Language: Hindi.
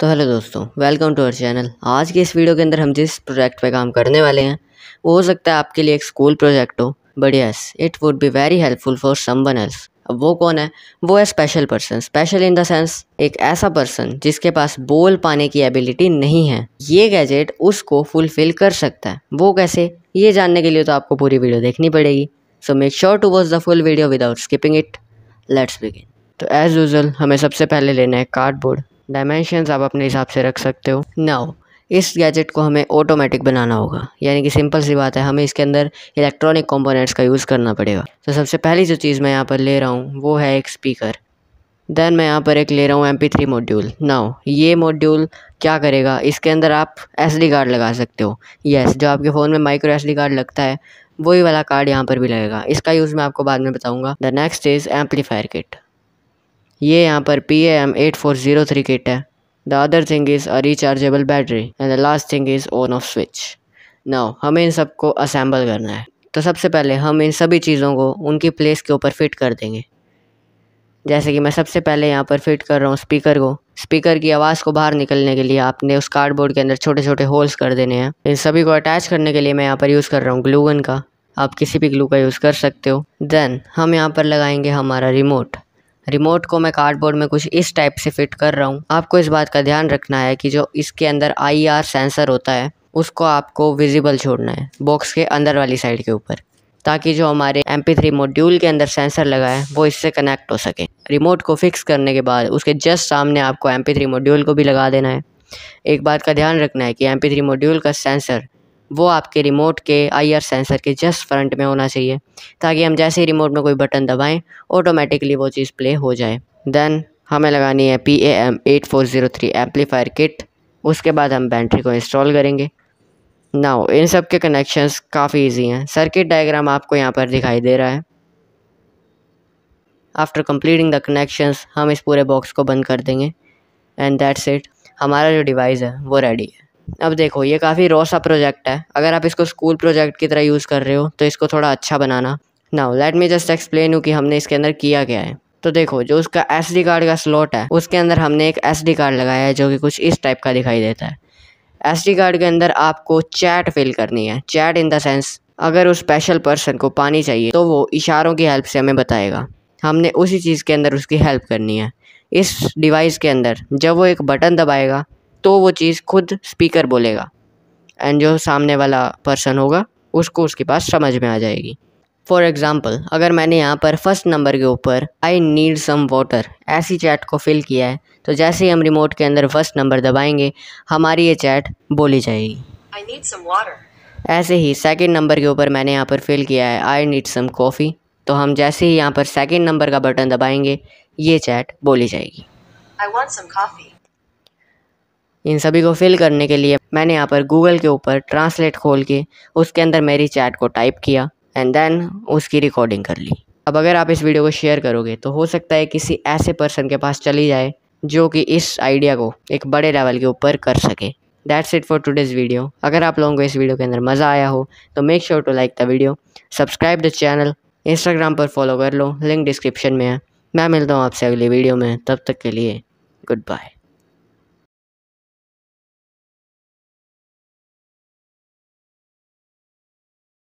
तो हेलो दोस्तों वेलकम टू अवर चैनल आज के इस वीडियो के अंदर हम जिस प्रोजेक्ट पे काम करने वाले हैं वो हो सकता है आपके लिए एक स्कूल प्रोजेक्ट हो but yes it would be very helpful for someone else अब वो कौन है वो है special person special in the sense एक ऐसा पर्सन जिसके पास बोल पाने की एबिलिटी नहीं है ये गैजेट उसको फुलफिल कर सकता है वो कैसे ये जानने के लिए तो आपको पूरी वीडियो देखनी पड़ेगी so make sure to watch the full video without skipping it let's begin तो एज़ यूजल हमें सबसे पहले लेना है कार्डबोर्ड डायमेंशंस आप अपने हिसाब से रख सकते हो नाउ इस गैजेट को हमें ऑटोमेटिक बनाना होगा यानी कि सिंपल सी बात है हमें इसके अंदर इलेक्ट्रॉनिक कंपोनेंट्स का यूज़ करना पड़ेगा तो सबसे पहली जो चीज़ मैं यहाँ पर ले रहा हूँ वो है एक स्पीकर देन मैं यहाँ पर एक ले रहा हूँ M P three module now ये मॉड्यूल क्या करेगा इसके अंदर आप एस डी कार्ड लगा सकते हो येस yes, जो आपके फ़ोन में माइक्रो एस डी कार्ड लगता है वही वाला कार्ड यहाँ पर भी लगेगा इसका यूज़ मैं आपको बाद में बताऊँगा the next is amplifier kit ये यहाँ पर P M eight four zero three kit है the other thing is a rechargeable battery and the last thing is on off switch now हमें इन सबको असेंबल करना है तो सबसे पहले हम इन सभी चीज़ों को उनकी प्लेस के ऊपर फिट कर देंगे जैसे कि मैं सबसे पहले यहाँ पर फिट कर रहा हूँ स्पीकर को स्पीकर की आवाज़ को बाहर निकलने के लिए आपने उस कार्डबोर्ड के अंदर छोटे छोटे होल्स कर देने हैं इन सभी को अटैच करने के लिए मैं यहाँ पर यूज़ कर रहा हूँ ग्लूगन का आप किसी भी ग्लू का यूज़ कर सकते हो देन हम यहाँ पर लगाएंगे हमारा रिमोट रिमोट को मैं कार्डबोर्ड में कुछ इस टाइप से फिट कर रहा हूँ आपको इस बात का ध्यान रखना है कि जो इसके अंदर आई सेंसर e होता है उसको आपको विजिबल छोड़ना है बॉक्स के अंदर वाली साइड के ऊपर ताकि जो हमारे एम पी मॉड्यूल के अंदर सेंसर लगा है वो इससे कनेक्ट हो सके रिमोट को फिक्स करने के बाद उसके जस्ट सामने आपको एम पी मॉड्यूल को भी लगा देना है एक बात का ध्यान रखना है कि एम पी मॉड्यूल का सेंसर वो आपके रिमोट के आईआर सेंसर के जस्ट फ्रंट में होना चाहिए ताकि हम जैसे ही रिमोट में कोई बटन दबाएं ऑटोमेटिकली वो चीज़ प्ले हो जाए देन हमें लगानी है P A M eight four zero three amplifier kit उसके बाद हम बैटरी को इंस्टॉल करेंगे नाउ इन सब के कनेक्शंस काफ़ी इजी हैं सर्किट डायग्राम आपको यहाँ पर दिखाई दे रहा है आफ्टर कंप्लीटिंग द कनेक्शंस हम इस पूरे बॉक्स को बंद कर देंगे एंड दैट्स इट हमारा जो डिवाइस है वो रेडी है अब देखो ये काफ़ी रोसा प्रोजेक्ट है अगर आप इसको स्कूल प्रोजेक्ट की तरह यूज़ कर रहे हो तो इसको थोड़ा अच्छा बनाना now let me just explain you कि हमने इसके अंदर किया क्या है तो देखो जो उसका एस कार्ड का स्लॉट है उसके अंदर हमने एक एस कार्ड लगाया है जो कि कुछ इस टाइप का दिखाई देता है एस कार्ड के अंदर आपको चैट फिल करनी है चैट इन द सेंस अगर उस स्पेशल पर्सन को पानी चाहिए तो वो इशारों की हेल्प से हमें बताएगा हमने उसी चीज़ के अंदर उसकी हेल्प करनी है इस डिवाइस के अंदर जब वो एक बटन दबाएगा तो वो चीज़ खुद स्पीकर बोलेगा एंड जो सामने वाला पर्सन होगा उसको उसके पास समझ में आ जाएगी फॉर एग्ज़ाम्पल अगर मैंने यहाँ पर फर्स्ट नंबर के ऊपर आई नीड सम वाटर ऐसी चैट को फिल किया है तो जैसे ही हम रिमोट के अंदर फर्स्ट नंबर दबाएंगे हमारी ये चैट बोली जाएगी आई नीड सम वाटर ऐसे ही सेकेंड नंबर के ऊपर मैंने यहाँ पर फिल किया है आई नीड सम कॉफ़ी तो हम जैसे ही यहाँ पर सेकेंड नंबर का बटन दबाएंगे ये चैट बोली जाएगी I want some coffee in सभी को फिल करने के लिए मैंने यहाँ पर गूगल के ऊपर ट्रांसलेट खोल के उसके अंदर मेरी चैट को टाइप किया एंड देन उसकी रिकॉर्डिंग कर ली अब अगर आप इस वीडियो को शेयर करोगे तो हो सकता है किसी ऐसे पर्सन के पास चली जाए जो कि इस आइडिया को एक बड़े लेवल के ऊपर कर सके that's it for today's video अगर आप लोगों को इस वीडियो के अंदर मज़ा आया हो तो make sure to like the video subscribe the channel Instagram पर फॉलो कर लो लिंक डिस्क्रिप्शन में है मैं मिलता हूँ आपसे अगली वीडियो में तब तक के लिए गुड बाय